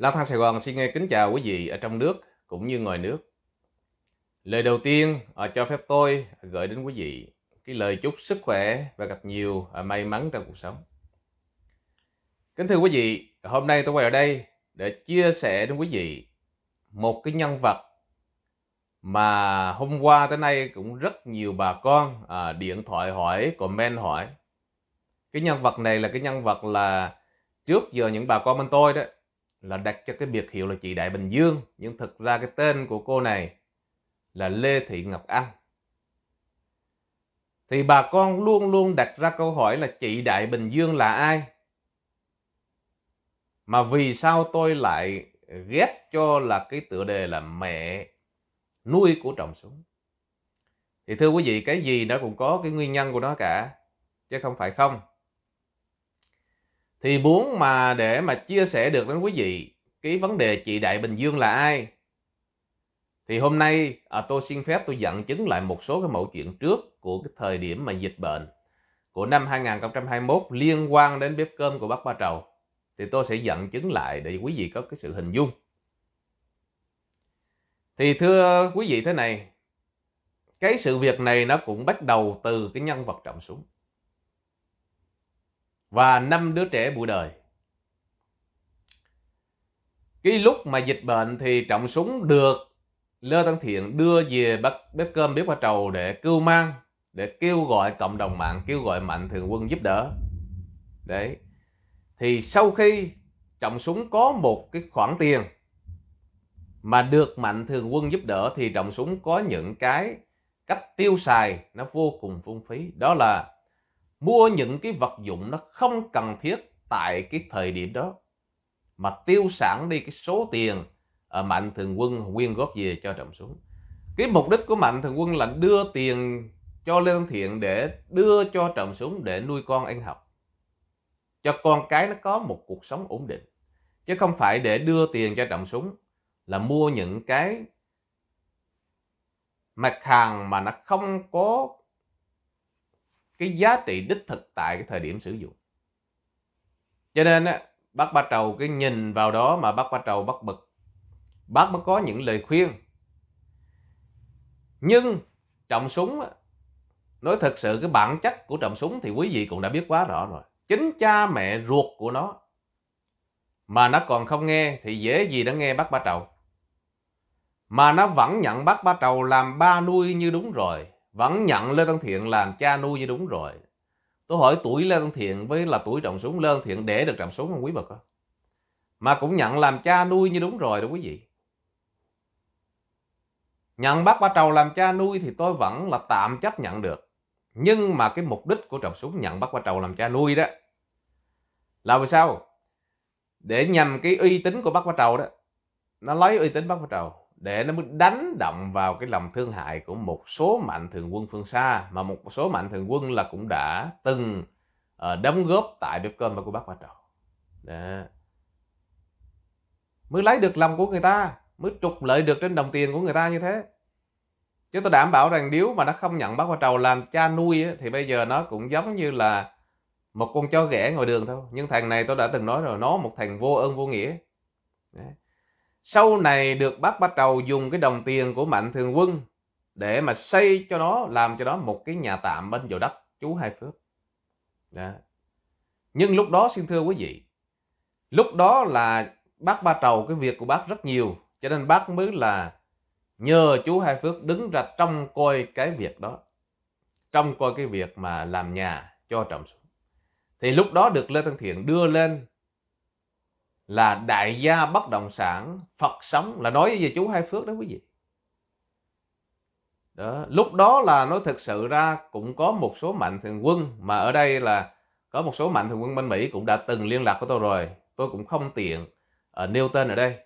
La Thăng Sài Gòn xin nghe kính chào quý vị ở trong nước cũng như ngoài nước. Lời đầu tiên ờ, cho phép tôi gửi đến quý vị cái lời chúc sức khỏe và gặp nhiều ờ, may mắn trong cuộc sống. Kính thưa quý vị, hôm nay tôi quay ở đây để chia sẻ đến quý vị một cái nhân vật mà hôm qua tới nay cũng rất nhiều bà con ờ, điện thoại hỏi, comment hỏi. Cái nhân vật này là cái nhân vật là trước giờ những bà con bên tôi đó là đặt cho cái biệt hiệu là chị Đại Bình Dương nhưng thực ra cái tên của cô này là Lê Thị Ngọc Anh thì bà con luôn luôn đặt ra câu hỏi là chị Đại Bình Dương là ai mà vì sao tôi lại ghét cho là cái tựa đề là mẹ nuôi của trọng súng thì thưa quý vị cái gì nó cũng có cái nguyên nhân của nó cả chứ không phải không thì muốn mà để mà chia sẻ được đến quý vị cái vấn đề chị Đại Bình Dương là ai thì hôm nay à, tôi xin phép tôi dẫn chứng lại một số cái mẫu chuyện trước của cái thời điểm mà dịch bệnh của năm 2021 liên quan đến bếp cơm của bác Ba Trầu thì tôi sẽ dẫn chứng lại để quý vị có cái sự hình dung thì thưa quý vị thế này cái sự việc này nó cũng bắt đầu từ cái nhân vật trọng súng và năm đứa trẻ bụi đời. Cái lúc mà dịch bệnh thì trọng súng được Lê Tấn Thiện đưa về bếp cơm bếp hoa trầu để cưu mang, để kêu gọi cộng đồng mạng, kêu gọi mạnh thường quân giúp đỡ. Đấy. Thì sau khi trọng súng có một cái khoản tiền mà được mạnh thường quân giúp đỡ thì trọng súng có những cái cách tiêu xài nó vô cùng phung phí. Đó là mua những cái vật dụng nó không cần thiết tại cái thời điểm đó mà tiêu sản đi cái số tiền à, mạnh thường quân quyên góp về cho trọng súng cái mục đích của mạnh thường quân là đưa tiền cho lê văn thiện để đưa cho trọng súng để nuôi con ăn học cho con cái nó có một cuộc sống ổn định chứ không phải để đưa tiền cho trọng súng là mua những cái mặt hàng mà nó không có cái giá trị đích thực tại cái thời điểm sử dụng cho nên á bác ba trầu cái nhìn vào đó mà bác ba trầu bắt bực bác mới có những lời khuyên nhưng trọng súng nói thật sự cái bản chất của trọng súng thì quý vị cũng đã biết quá rõ rồi chính cha mẹ ruột của nó mà nó còn không nghe thì dễ gì đã nghe bác ba trầu mà nó vẫn nhận bác ba trầu làm ba nuôi như đúng rồi vẫn nhận Lê Tân Thiện làm cha nuôi như đúng rồi. Tôi hỏi tuổi Lê Tân Thiện với là tuổi trọng súng Lê Tân Thiện để được trọng súng không quý bậc không? Mà cũng nhận làm cha nuôi như đúng rồi đó quý vị. Nhận bác Ba Trầu làm cha nuôi thì tôi vẫn là tạm chấp nhận được. Nhưng mà cái mục đích của trọng súng nhận bác Ba Trầu làm cha nuôi đó là vì sao? Để nhằm cái uy tín của bác Ba Trầu đó. Nó lấy uy tín bác Ba Trầu để nó mới đánh động vào cái lòng thương hại của một số mạnh thường quân phương xa mà một số mạnh thường quân là cũng đã từng uh, đóng góp tại bếp cơm của bác ba trầu Đó. mới lấy được lòng của người ta mới trục lợi được trên đồng tiền của người ta như thế chứ tôi đảm bảo rằng nếu mà nó không nhận bác ba trầu làm cha nuôi ấy, thì bây giờ nó cũng giống như là một con chó ghẻ ngoài đường thôi nhưng thằng này tôi đã từng nói rồi nó một thằng vô ơn vô nghĩa Đấy sau này được bác bắt đầu dùng cái đồng tiền của Mạnh Thường Quân để mà xây cho nó, làm cho nó một cái nhà tạm bên Dầu Đất, chú Hai Phước. Đó. Nhưng lúc đó xin thưa quý vị, lúc đó là bác Ba Trầu cái việc của bác rất nhiều, cho nên bác mới là nhờ chú Hai Phước đứng ra trông coi cái việc đó, trông coi cái việc mà làm nhà cho trộm xuống. Thì lúc đó được Lê Tân Thiện đưa lên là đại gia bất động sản Phật sống là nói với chú Hai Phước đó quý vị đó. lúc đó là nói thực sự ra cũng có một số mạnh thường quân mà ở đây là có một số mạnh thường quân bên Mỹ cũng đã từng liên lạc với tôi rồi tôi cũng không tiện ở ờ, nêu tên ở đây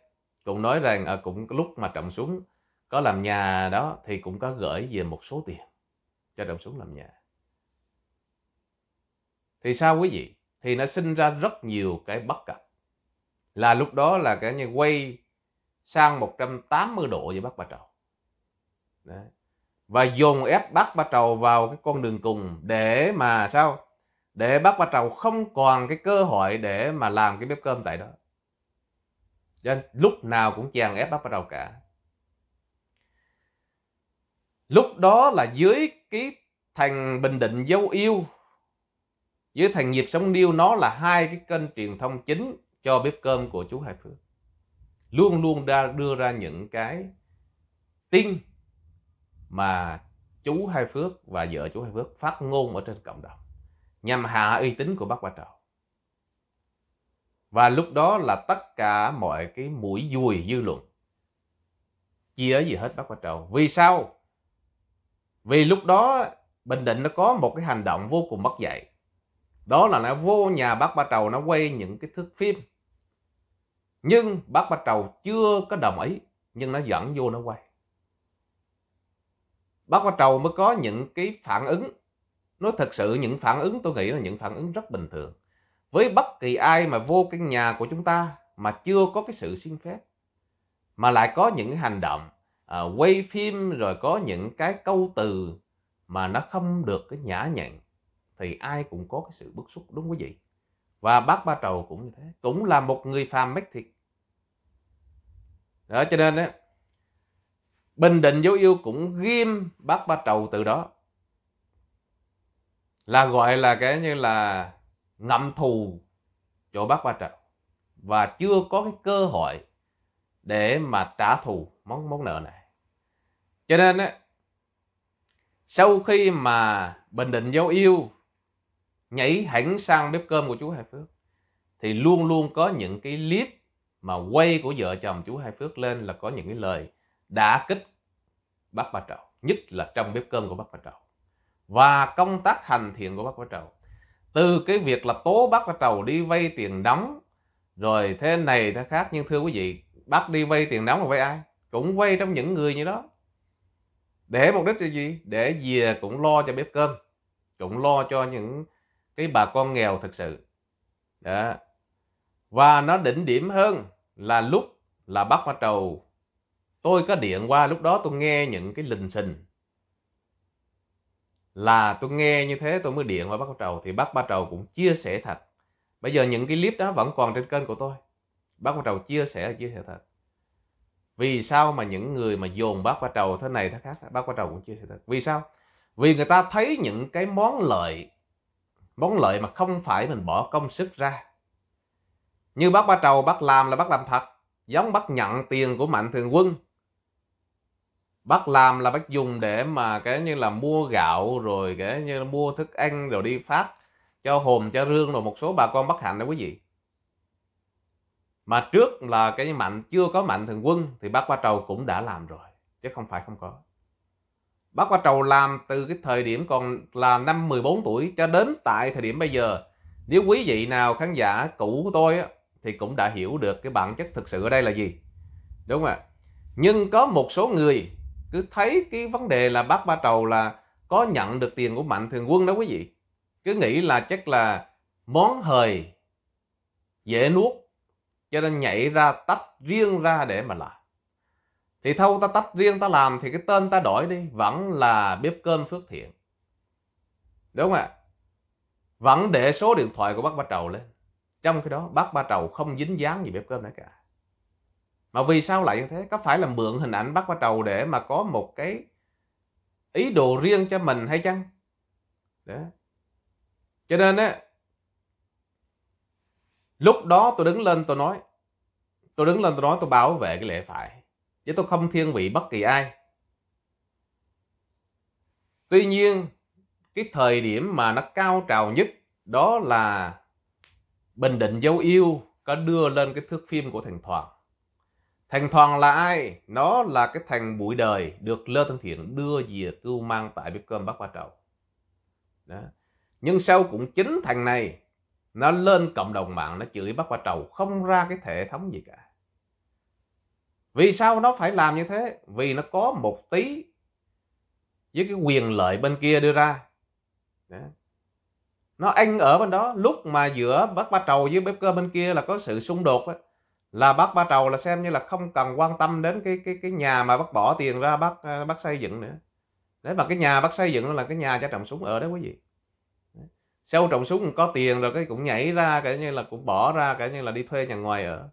cũng nói rằng à, cũng lúc mà trọng súng có làm nhà đó thì cũng có gửi về một số tiền cho trọng súng làm nhà thì sao quý vị thì nó sinh ra rất nhiều cái bất cập là lúc đó là cái như quay sang 180 độ với bác Bà Trầu Đấy. và dồn ép bác Bà Trầu vào cái con đường cùng để mà sao để bác Bà Trầu không còn cái cơ hội để mà làm cái bếp cơm tại đó cho nên lúc nào cũng chèn ép bác Bà Trầu cả lúc đó là dưới cái thành Bình Định dấu yêu dưới thành Nhịp Sống điêu nó là hai cái kênh truyền thông chính cho bếp cơm của chú Hải phước luôn luôn đã đưa ra những cái tin mà chú Hai Phước và vợ chú Hai Phước phát ngôn ở trên cộng đồng nhằm hạ uy tín của bác Ba Trầu. Và lúc đó là tất cả mọi cái mũi dùi dư luận chia gì hết bác Ba Trầu. Vì sao? Vì lúc đó Bình Định nó có một cái hành động vô cùng bất dạy. Đó là nó vô nhà bác Ba Trầu nó quay những cái thước phim nhưng bác Bạch Trầu chưa có đồng ý, nhưng nó dẫn vô nó quay. Bác Bạch Trầu mới có những cái phản ứng. Nó thật sự những phản ứng tôi nghĩ là những phản ứng rất bình thường. Với bất kỳ ai mà vô căn nhà của chúng ta mà chưa có cái sự xin phép, mà lại có những hành động à, quay phim rồi có những cái câu từ mà nó không được cái nhã nhặn thì ai cũng có cái sự bức xúc đúng quý vị và bác ba trầu cũng như thế cũng là một người phàm mách thiệt đó cho nên á bình định dấu yêu cũng ghim bác ba trầu từ đó là gọi là cái như là ngậm thù chỗ bác ba trầu và chưa có cái cơ hội để mà trả thù món món nợ này cho nên á sau khi mà bình định dấu yêu nhảy hẳn sang bếp cơm của chú Hải Phước thì luôn luôn có những cái clip mà quay của vợ chồng chú Hai Phước lên là có những cái lời đã kích bác Ba Trầu nhất là trong bếp cơm của bác Ba Trầu Và công tác hành thiện của bác Ba Trầu Từ cái việc là tố bác Ba Trầu đi vay tiền đóng, rồi thế này thế khác. Nhưng thưa quý vị, bác đi vay tiền đóng là vay ai? Cũng vay trong những người như đó. Để mục đích là gì? Để về cũng lo cho bếp cơm, cũng lo cho những cái bà con nghèo thật sự. Đó. Và nó đỉnh điểm hơn là lúc là bác Mã Trầu tôi có điện qua lúc đó tôi nghe những cái lình xình là tôi nghe như thế tôi mới điện qua bác Mã Trầu thì bác Mã Trầu cũng chia sẻ thật bây giờ những cái clip đó vẫn còn trên kênh của tôi bác Mã Trầu chia sẻ chia sẻ thật vì sao mà những người mà dồn bác Mã Trầu thế này thế khác bác Mã Trầu cũng chia sẻ thật vì sao vì người ta thấy những cái món lợi món lợi mà không phải mình bỏ công sức ra như bác Ba Trầu bác làm là bác làm thật, giống bác nhận tiền của mạnh thường quân. Bác làm là bác dùng để mà cái như là mua gạo rồi cái như là mua thức ăn rồi đi phát cho hồn cho rương rồi một số bà con bất hạnh đó quý vị. Mà trước là cái mạnh chưa có mạnh thường quân thì bác Qua Trầu cũng đã làm rồi, chứ không phải không có. Bác Qua Trầu làm từ cái thời điểm còn là năm 14 tuổi cho đến tại thời điểm bây giờ. Nếu quý vị nào khán giả cũ của tôi thì cũng đã hiểu được cái bản chất thực sự ở đây là gì đúng không ạ nhưng có một số người cứ thấy cái vấn đề là bác ba trầu là có nhận được tiền của mạnh thường quân đó quý vị cứ nghĩ là chắc là món hời dễ nuốt cho nên nhảy ra tách riêng ra để mà làm thì thâu ta tách riêng ta làm thì cái tên ta đổi đi vẫn là bếp cơm phước thiện đúng không ạ vẫn để số điện thoại của bác ba trầu lên trong khi đó bác Ba Trầu không dính dáng gì bếp cơm nữa cả. Mà vì sao lại như thế? Có phải là mượn hình ảnh bác Ba Trầu để mà có một cái ý đồ riêng cho mình hay chăng? Đó. Cho nên á, lúc đó tôi đứng lên tôi nói, tôi đứng lên tôi nói tôi bảo vệ cái lễ phải, chứ tôi không thiên vị bất kỳ ai. Tuy nhiên, cái thời điểm mà nó cao trào nhất đó là Bình Định Dấu Yêu có đưa lên cái thước phim của Thành Thoảng. Thành Thoảng là ai? Nó là cái thành bụi đời được Lê Thân Thiện đưa về cưu mang tại bếp Cơm Bắc Ba Trầu. Đó. Nhưng sau cũng chính thành này nó lên cộng đồng mạng nó chửi Bắc Ba Trầu không ra cái hệ thống gì cả. Vì sao nó phải làm như thế? Vì nó có một tí với cái quyền lợi bên kia đưa ra. Đó nó ăn ở bên đó lúc mà giữa bác ba trầu với bếp cơm bên kia là có sự xung đột ấy, là bác ba trầu là xem như là không cần quan tâm đến cái cái cái nhà mà bác bỏ tiền ra bác ờ, bác xây dựng nữa đấy mà cái nhà bác xây dựng là cái nhà cho trồng súng ở đó quý vị sau trồng súng có tiền rồi cái cũng nhảy ra cả như là cũng bỏ ra cả như là đi thuê nhà ngoài ở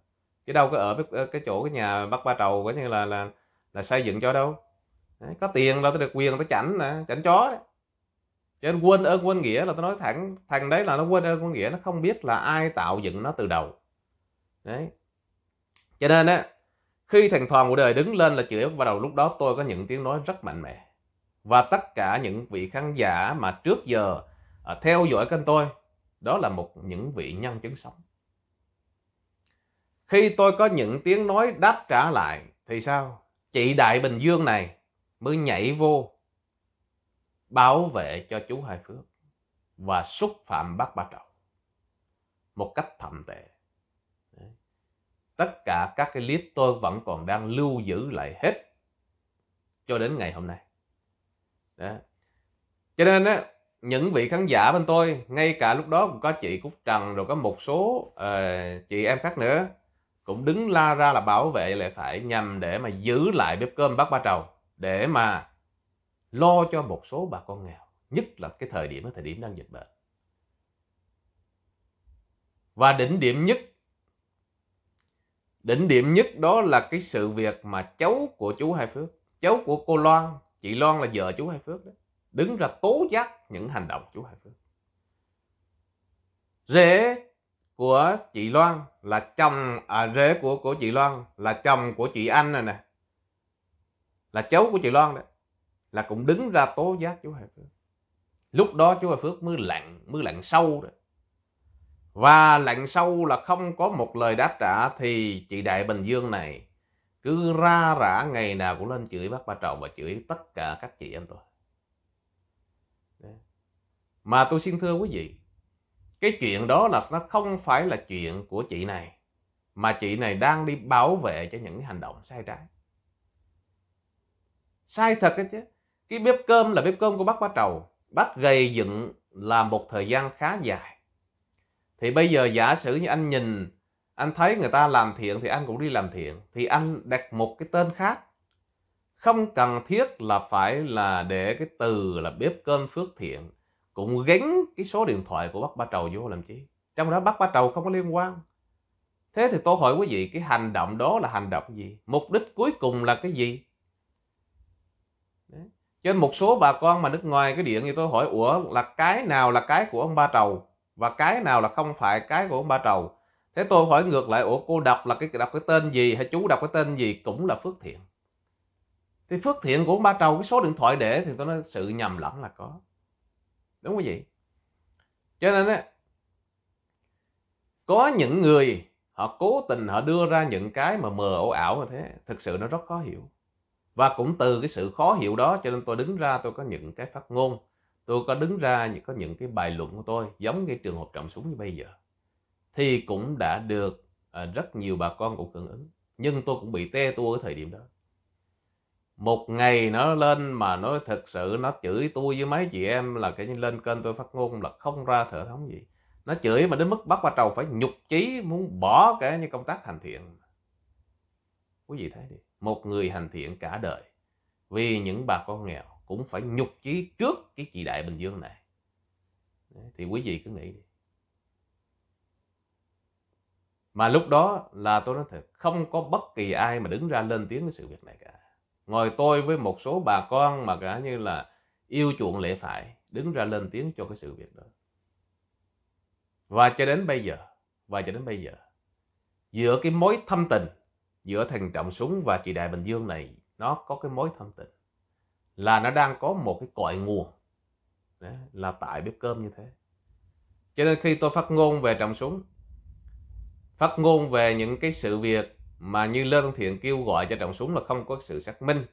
chứ đâu có ở cái, ờ, cái chỗ cái nhà bác ba trầu cái như là là là xây dựng cho đâu đấy, có tiền đâu tôi được quyền tôi chảnh chảnh chó đấy cho nên quên ơn quên nghĩa là tôi nói thẳng thằng đấy là nó quên ơn quên nghĩa nó không biết là ai tạo dựng nó từ đầu đấy cho nên á khi thằng Thoàn của đời đứng lên là chị bắt đầu lúc đó tôi có những tiếng nói rất mạnh mẽ và tất cả những vị khán giả mà trước giờ uh, theo dõi kênh tôi đó là một những vị nhân chứng sống khi tôi có những tiếng nói đáp trả lại thì sao chị đại bình dương này mới nhảy vô bảo vệ cho chú Hai Phước và xúc phạm bác Ba Trậu một cách thậm tệ. Đấy. Tất cả các cái clip tôi vẫn còn đang lưu giữ lại hết cho đến ngày hôm nay. Đó. Cho nên á, những vị khán giả bên tôi, ngay cả lúc đó cũng có chị Cúc Trần rồi có một số uh, chị em khác nữa cũng đứng la ra là bảo vệ lại phải nhằm để mà giữ lại bếp cơm bác Ba Trầu để mà lo cho một số bà con nghèo nhất là cái thời điểm cái thời điểm đang dịch bệnh và đỉnh điểm nhất đỉnh điểm nhất đó là cái sự việc mà cháu của chú Hai Phước cháu của cô Loan chị Loan là vợ chú Hai Phước đó đứng ra tố giác những hành động chú Hai Phước rễ của chị Loan là chồng à, rễ của của chị Loan là chồng của chị Anh này nè là cháu của chị Loan đấy là cũng đứng ra tố giác chú Hải Phước. Lúc đó chú Hải Phước mới lặn, mới lặn sâu đó. Và lặn sâu là không có một lời đáp trả thì chị Đại Bình Dương này cứ ra rã ngày nào cũng lên chửi bác ba trầu và chửi tất cả các chị em tôi. Mà tôi xin thưa quý vị, cái chuyện đó là nó không phải là chuyện của chị này, mà chị này đang đi bảo vệ cho những hành động sai trái. Sai thật cái chứ cái bếp cơm là bếp cơm của bác Bá Trầu bác gầy dựng là một thời gian khá dài thì bây giờ giả sử như anh nhìn anh thấy người ta làm thiện thì anh cũng đi làm thiện thì anh đặt một cái tên khác không cần thiết là phải là để cái từ là bếp cơm phước thiện cũng gắn cái số điện thoại của bác Ba Trầu vô làm chi trong đó bác Ba Trầu không có liên quan thế thì tôi hỏi quý vị cái hành động đó là hành động gì mục đích cuối cùng là cái gì trên một số bà con mà nước ngoài cái điện thì tôi hỏi ủa là cái nào là cái của ông ba trầu và cái nào là không phải cái của ông ba trầu thế tôi hỏi ngược lại ủa cô đọc là cái đọc cái tên gì hay chú đọc cái tên gì cũng là phước thiện thì phước thiện của ông ba trầu cái số điện thoại để thì tôi nói sự nhầm lẫn là có đúng không vậy cho nên á có những người họ cố tình họ đưa ra những cái mà mờ ảo ảo như thế thực sự nó rất khó hiểu và cũng từ cái sự khó hiểu đó cho nên tôi đứng ra tôi có những cái phát ngôn tôi có đứng ra những có những cái bài luận của tôi giống như trường hợp trọng súng như bây giờ thì cũng đã được à, rất nhiều bà con cũng hưởng ứng nhưng tôi cũng bị te tua ở thời điểm đó một ngày nó lên mà nó thật sự nó chửi tôi với mấy chị em là cái như lên kênh tôi phát ngôn là không ra thở thống gì nó chửi mà đến mức bắt bà trầu phải nhục chí muốn bỏ cái như công tác hành thiện quý vị thấy đi một người hành thiện cả đời vì những bà con nghèo cũng phải nhục chí trước cái chị đại bình dương này thì quý vị cứ nghĩ đi mà lúc đó là tôi nói thật không có bất kỳ ai mà đứng ra lên tiếng cái sự việc này cả ngồi tôi với một số bà con mà cả như là yêu chuộng lễ phải đứng ra lên tiếng cho cái sự việc đó và cho đến bây giờ và cho đến bây giờ giữa cái mối thâm tình giữa thằng Trọng Súng và chị Đại Bình Dương này nó có cái mối thân tình là nó đang có một cái cội nguồn Đấy, là tại bếp cơm như thế cho nên khi tôi phát ngôn về Trọng Súng phát ngôn về những cái sự việc mà như Lê Văn Thiện kêu gọi cho Trọng Súng là không có sự xác minh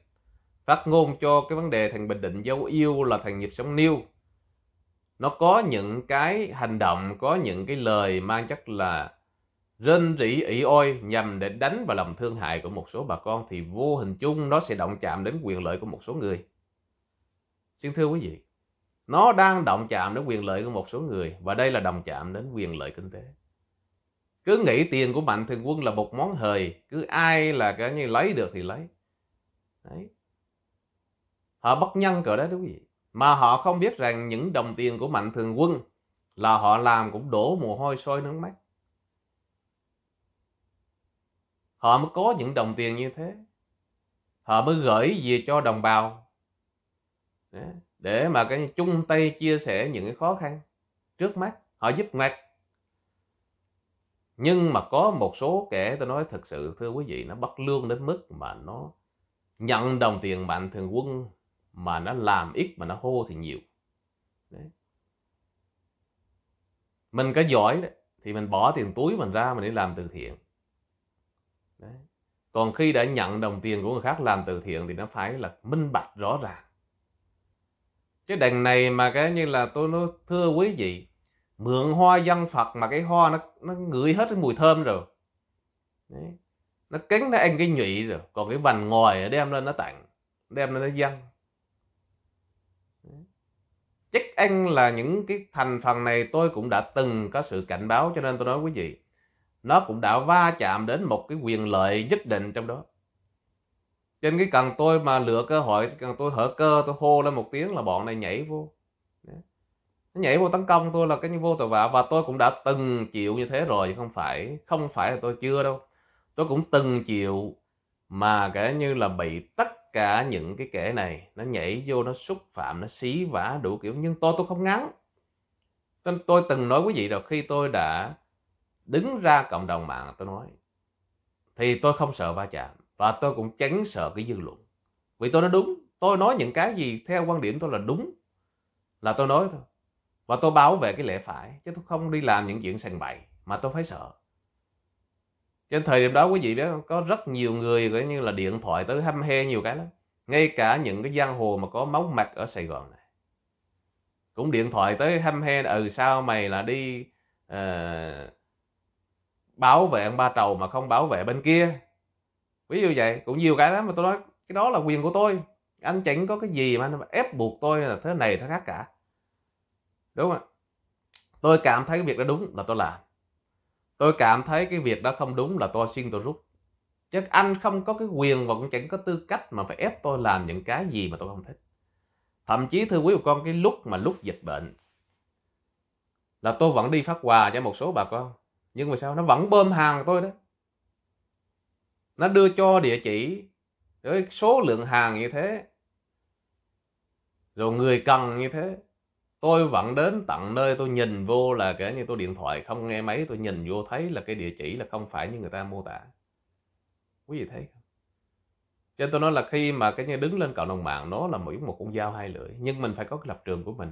phát ngôn cho cái vấn đề thằng Bình Định dấu yêu là thằng Nhịp Sống Niêu nó có những cái hành động có những cái lời mang chất là rên rỉ ỉ ôi nhằm để đánh vào lòng thương hại của một số bà con thì vô hình chung nó sẽ động chạm đến quyền lợi của một số người. Xin thưa quý vị, nó đang động chạm đến quyền lợi của một số người và đây là động chạm đến quyền lợi kinh tế. Cứ nghĩ tiền của mạnh thường quân là một món hời, cứ ai là cái như lấy được thì lấy. Đấy. Họ bất nhân cỡ đó đúng gì? Mà họ không biết rằng những đồng tiền của mạnh thường quân là họ làm cũng đổ mồ hôi sôi nước mắt Họ mới có những đồng tiền như thế. Họ mới gửi về cho đồng bào. Để, mà cái chung tay chia sẻ những cái khó khăn trước mắt. Họ giúp ngoặt. Nhưng mà có một số kẻ tôi nói thật sự thưa quý vị nó bất lương đến mức mà nó nhận đồng tiền mạnh thường quân mà nó làm ít mà nó hô thì nhiều. Đấy. Mình có giỏi đấy thì mình bỏ tiền túi mình ra mình đi làm từ thiện Đấy. Còn khi đã nhận đồng tiền của người khác làm từ thiện thì nó phải là minh bạch rõ ràng. cái đằng này mà cái như là tôi nói thưa quý vị, mượn hoa dân Phật mà cái hoa nó nó ngửi hết cái mùi thơm rồi. Đấy. Nó cắn nó ăn cái nhụy rồi, còn cái vành ngoài đem lên nó tặng, đem lên nó dân Chắc ăn là những cái thành phần này tôi cũng đã từng có sự cảnh báo cho nên tôi nói quý vị nó cũng đã va chạm đến một cái quyền lợi nhất định trong đó trên cái cần tôi mà lựa cơ hội cần tôi hở cơ tôi hô lên một tiếng là bọn này nhảy vô nó nhảy vô tấn công tôi là cái như vô tội vạ và tôi cũng đã từng chịu như thế rồi không phải không phải là tôi chưa đâu tôi cũng từng chịu mà kể như là bị tất cả những cái kẻ này nó nhảy vô nó xúc phạm nó xí vả đủ kiểu nhưng tôi tôi không ngắn nên tôi từng nói quý vị là khi tôi đã đứng ra cộng đồng mạng tôi nói thì tôi không sợ va chạm và tôi cũng tránh sợ cái dư luận vì tôi nói đúng tôi nói những cái gì theo quan điểm tôi là đúng là tôi nói thôi và tôi bảo vệ cái lẽ phải chứ tôi không đi làm những chuyện sành bậy mà tôi phải sợ trên thời điểm đó quý vị biết không? có rất nhiều người gọi như là điện thoại tới hăm he nhiều cái lắm ngay cả những cái giang hồ mà có máu mặt ở Sài Gòn này cũng điện thoại tới hăm he ừ sao mày là đi uh, bảo vệ ba trầu mà không bảo vệ bên kia ví dụ vậy cũng nhiều cái đó mà tôi nói cái đó là quyền của tôi anh chẳng có cái gì mà anh ép buộc tôi là thế này thế khác cả đúng không tôi cảm thấy cái việc đó đúng là tôi làm tôi cảm thấy cái việc đó không đúng là tôi xin tôi rút chứ anh không có cái quyền và cũng chẳng có tư cách mà phải ép tôi làm những cái gì mà tôi không thích thậm chí thưa quý bà con cái lúc mà lúc dịch bệnh là tôi vẫn đi phát quà cho một số bà con nhưng mà sao nó vẫn bơm hàng tôi đó nó đưa cho địa chỉ với số lượng hàng như thế rồi người cần như thế tôi vẫn đến tận nơi tôi nhìn vô là kể như tôi điện thoại không nghe máy tôi nhìn vô thấy là cái địa chỉ là không phải như người ta mô tả quý vị thấy không cho tôi nói là khi mà cái như đứng lên cộng đồng mạng nó là một một con dao hai lưỡi nhưng mình phải có cái lập trường của mình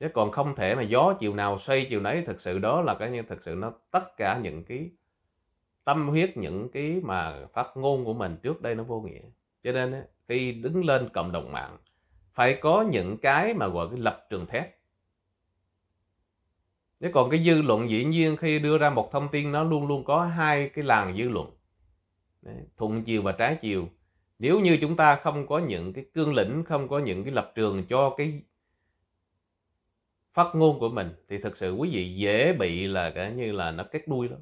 chứ còn không thể mà gió chiều nào xoay chiều nấy thực sự đó là cái như thực sự nó tất cả những cái tâm huyết những cái mà phát ngôn của mình trước đây nó vô nghĩa cho nên khi đứng lên cộng đồng mạng phải có những cái mà gọi cái lập trường thép Thế còn cái dư luận dĩ nhiên khi đưa ra một thông tin nó luôn luôn có hai cái làng dư luận. Thuận chiều và trái chiều. Nếu như chúng ta không có những cái cương lĩnh, không có những cái lập trường cho cái phát ngôn của mình thì thực sự quý vị dễ bị là cái như là nó cắt đuôi lắm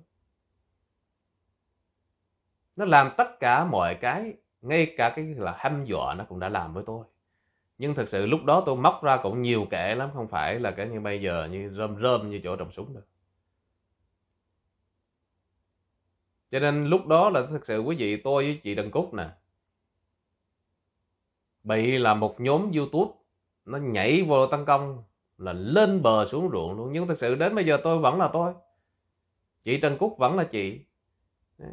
nó làm tất cả mọi cái ngay cả cái là hăm dọa nó cũng đã làm với tôi nhưng thực sự lúc đó tôi móc ra cũng nhiều kẻ lắm không phải là cái như bây giờ như rơm rơm như chỗ trồng súng được cho nên lúc đó là thực sự quý vị tôi với chị Đần Cúc nè bị là một nhóm youtube nó nhảy vô tấn công là lên bờ xuống ruộng luôn nhưng thực sự đến bây giờ tôi vẫn là tôi chị trần cúc vẫn là chị Đấy.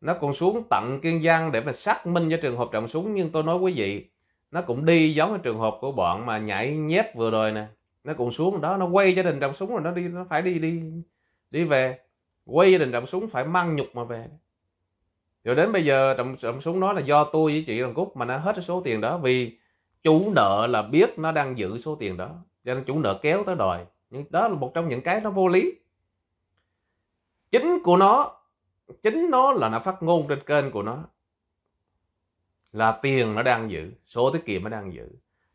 nó còn xuống tận kiên giang để mà xác minh cho trường hợp trọng súng nhưng tôi nói quý vị nó cũng đi giống cái trường hợp của bọn mà nhảy nhép vừa rồi nè nó cũng xuống đó nó quay gia đình trọng súng rồi nó đi nó phải đi đi đi về quay gia đình trọng súng phải mang nhục mà về rồi đến bây giờ trọng, trọng súng nói là do tôi với chị Trần Cúc mà nó hết cái số tiền đó vì chủ nợ là biết nó đang giữ số tiền đó cho nên chủ nợ kéo tới đòi nhưng đó là một trong những cái nó vô lý chính của nó chính nó là nó phát ngôn trên kênh của nó là tiền nó đang giữ số tiết kiệm nó đang giữ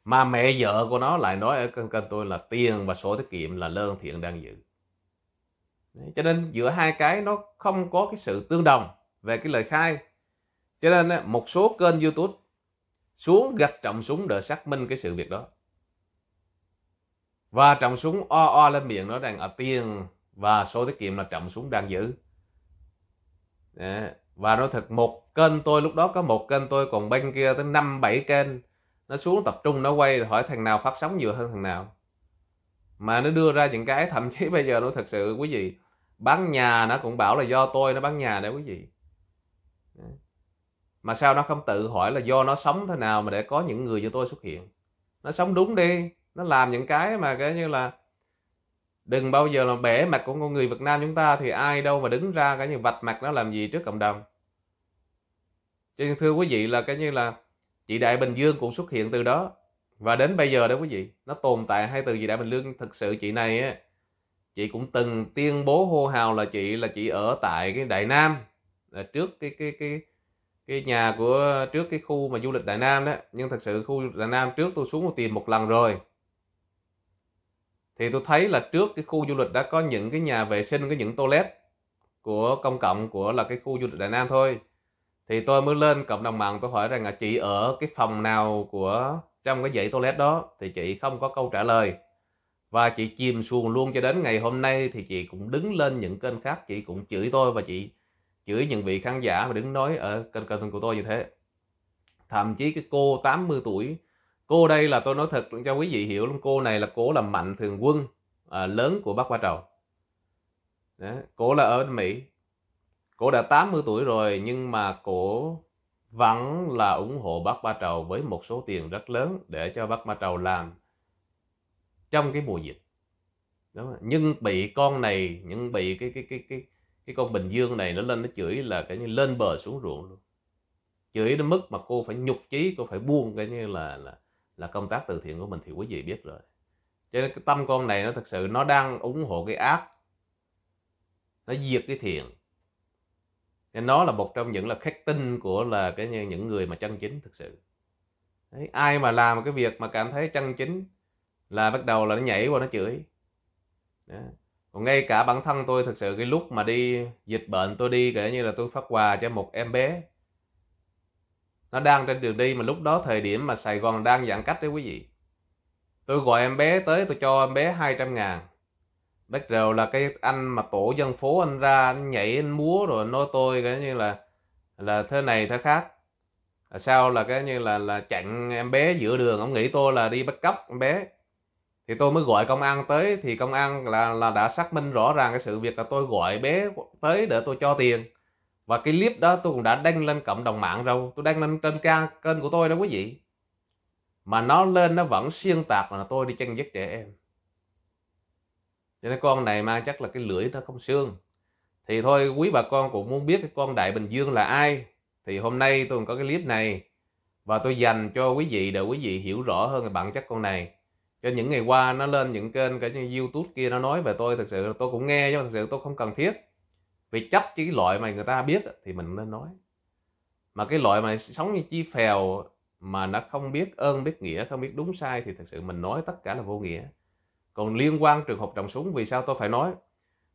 mà mẹ vợ của nó lại nói ở kênh, kênh tôi là tiền và số tiết kiệm là lương thiện đang giữ cho nên giữa hai cái nó không có cái sự tương đồng về cái lời khai cho nên một số kênh youtube xuống gặp trọng súng để xác minh cái sự việc đó và trọng súng o o lên miệng nói rằng ở à, tiền và số tiết kiệm là trọng súng đang giữ Đấy. và nói thật một kênh tôi lúc đó có một kênh tôi còn bên kia tới năm bảy kênh nó xuống tập trung nó quay hỏi thằng nào phát sóng nhiều hơn thằng nào mà nó đưa ra những cái thậm chí bây giờ nó thật sự quý vị bán nhà nó cũng bảo là do tôi nó bán nhà đấy quý vị Đấy mà sao nó không tự hỏi là do nó sống thế nào mà để có những người như tôi xuất hiện nó sống đúng đi nó làm những cái mà cái như là đừng bao giờ là bể mặt của con người Việt Nam chúng ta thì ai đâu mà đứng ra cái như vạch mặt nó làm gì trước cộng đồng cho nên thưa quý vị là cái như là chị Đại Bình Dương cũng xuất hiện từ đó và đến bây giờ đó quý vị nó tồn tại hay từ chị Đại Bình Dương thực sự chị này á chị cũng từng tuyên bố hô hào là chị là chị ở tại cái Đại Nam là trước cái cái cái cái nhà của trước cái khu mà du lịch Đại Nam đó nhưng thật sự khu Đại Nam trước tôi xuống tôi tìm một lần rồi thì tôi thấy là trước cái khu du lịch đã có những cái nhà vệ sinh cái những toilet của công cộng của là cái khu du lịch Đại Nam thôi thì tôi mới lên cộng đồng mạng tôi hỏi rằng là chị ở cái phòng nào của trong cái dãy toilet đó thì chị không có câu trả lời và chị chìm xuồng luôn cho đến ngày hôm nay thì chị cũng đứng lên những kênh khác chị cũng chửi tôi và chị chửi những vị khán giả mà đứng nói ở kênh kênh của tôi như thế thậm chí cái cô 80 tuổi cô đây là tôi nói thật cho quý vị hiểu luôn cô này là cô là mạnh thường quân à, lớn của bác Ba Trầu Đó, cô là ở Mỹ cô đã 80 tuổi rồi nhưng mà cô vẫn là ủng hộ bác Ba Trầu với một số tiền rất lớn để cho bác Ba Trầu làm trong cái mùa dịch Đúng không? nhưng bị con này nhưng bị cái cái cái cái cái con bình dương này nó lên nó chửi là cái như lên bờ xuống ruộng luôn chửi đến mức mà cô phải nhục chí cô phải buông cái như là là là công tác từ thiện của mình thì quý vị biết rồi cho nên cái tâm con này nó thật sự nó đang ủng hộ cái ác nó diệt cái thiện nên nó là một trong những là khách tinh của là cái như những người mà chân chính thực sự Đấy, ai mà làm cái việc mà cảm thấy chân chính là bắt đầu là nó nhảy qua nó chửi Đó còn ngay cả bản thân tôi thực sự cái lúc mà đi dịch bệnh tôi đi kể như là tôi phát quà cho một em bé nó đang trên đường đi mà lúc đó thời điểm mà Sài Gòn đang giãn cách đấy quý vị tôi gọi em bé tới tôi cho em bé 200 ngàn bắt đầu là cái anh mà tổ dân phố anh ra anh nhảy anh múa rồi nói tôi cái như là là thế này thế khác sao là cái như là là chặn em bé giữa đường ông nghĩ tôi là đi bắt cóc em bé thì tôi mới gọi công an tới thì công an là là đã xác minh rõ ràng cái sự việc là tôi gọi bé tới để tôi cho tiền và cái clip đó tôi cũng đã đăng lên cộng đồng mạng rồi tôi đăng lên trên ca, kênh của tôi đó quý vị mà nó lên nó vẫn xuyên tạc là tôi đi chăn dắt trẻ em cho nên con này mà chắc là cái lưỡi nó không xương thì thôi quý bà con cũng muốn biết cái con đại bình dương là ai thì hôm nay tôi có cái clip này và tôi dành cho quý vị để quý vị hiểu rõ hơn về bản chất con này cho những ngày qua nó lên những kênh cái như youtube kia nó nói về tôi thực sự tôi cũng nghe nhưng thực sự tôi không cần thiết vì chấp cái loại mà người ta biết thì mình nên nói mà cái loại mà sống như chi phèo mà nó không biết ơn biết nghĩa không biết đúng sai thì thực sự mình nói tất cả là vô nghĩa còn liên quan trường hợp trồng súng vì sao tôi phải nói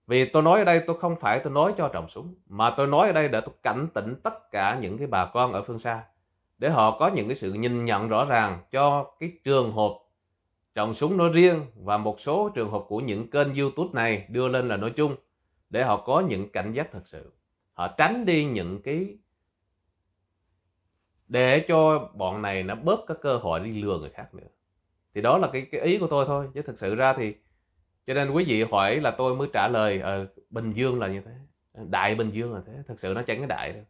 vì tôi nói ở đây tôi không phải tôi nói cho trồng súng mà tôi nói ở đây để tôi cảnh tỉnh tất cả những cái bà con ở phương xa để họ có những cái sự nhìn nhận rõ ràng cho cái trường hợp chọn súng nói riêng và một số trường hợp của những kênh YouTube này đưa lên là nói chung để họ có những cảnh giác thật sự. Họ tránh đi những cái để cho bọn này nó bớt cái cơ hội đi lừa người khác nữa. Thì đó là cái, cái ý của tôi thôi. Chứ thực sự ra thì cho nên quý vị hỏi là tôi mới trả lời ờ, Bình Dương là như thế. Đại Bình Dương là thế. Thật sự nó chẳng cái đại đâu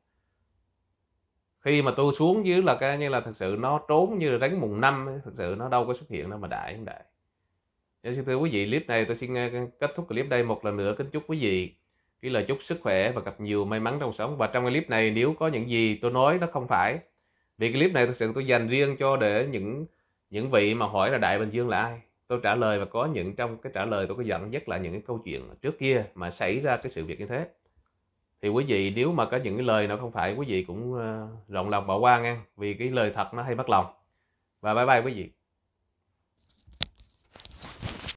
khi mà tôi xuống dưới là cái như là thật sự nó trốn như là rắn mùng năm thật sự nó đâu có xuất hiện đâu mà đại không đại Nên xin thưa quý vị, clip này tôi xin ờ, kết thúc clip đây một lần nữa. Kính chúc quý vị cái lời chúc sức khỏe và gặp nhiều may mắn trong sống. Và trong clip này nếu có những gì tôi nói nó không phải. Vì clip này thực sự tôi dành riêng cho để những những vị mà hỏi là Đại Bình Dương là ai. Tôi trả lời và có những trong cái trả lời tôi có dẫn dắt lại những cái câu chuyện trước kia mà xảy ra cái sự việc như thế thì quý vị nếu mà có những cái lời nó không phải quý vị cũng ờ, rộng lòng bỏ qua nha vì cái lời thật nó hay bắt lòng và bye bye quý vị